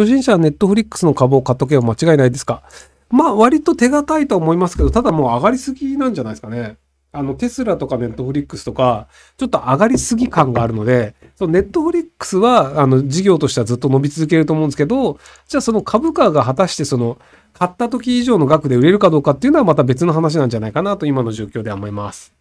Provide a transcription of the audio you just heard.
初心者はネットフリックスの株を買っとけば間違いないですかまあ割と手堅いとは思いますけど、ただもう上がりすぎなんじゃないですかね。あの、テスラとかネットフリックスとか、ちょっと上がりすぎ感があるので、そのネットフリックスは、あの、事業としてはずっと伸び続けると思うんですけど、じゃあその株価が果たしてその、買った時以上の額で売れるかどうかっていうのはまた別の話なんじゃないかなと今の状況では思います。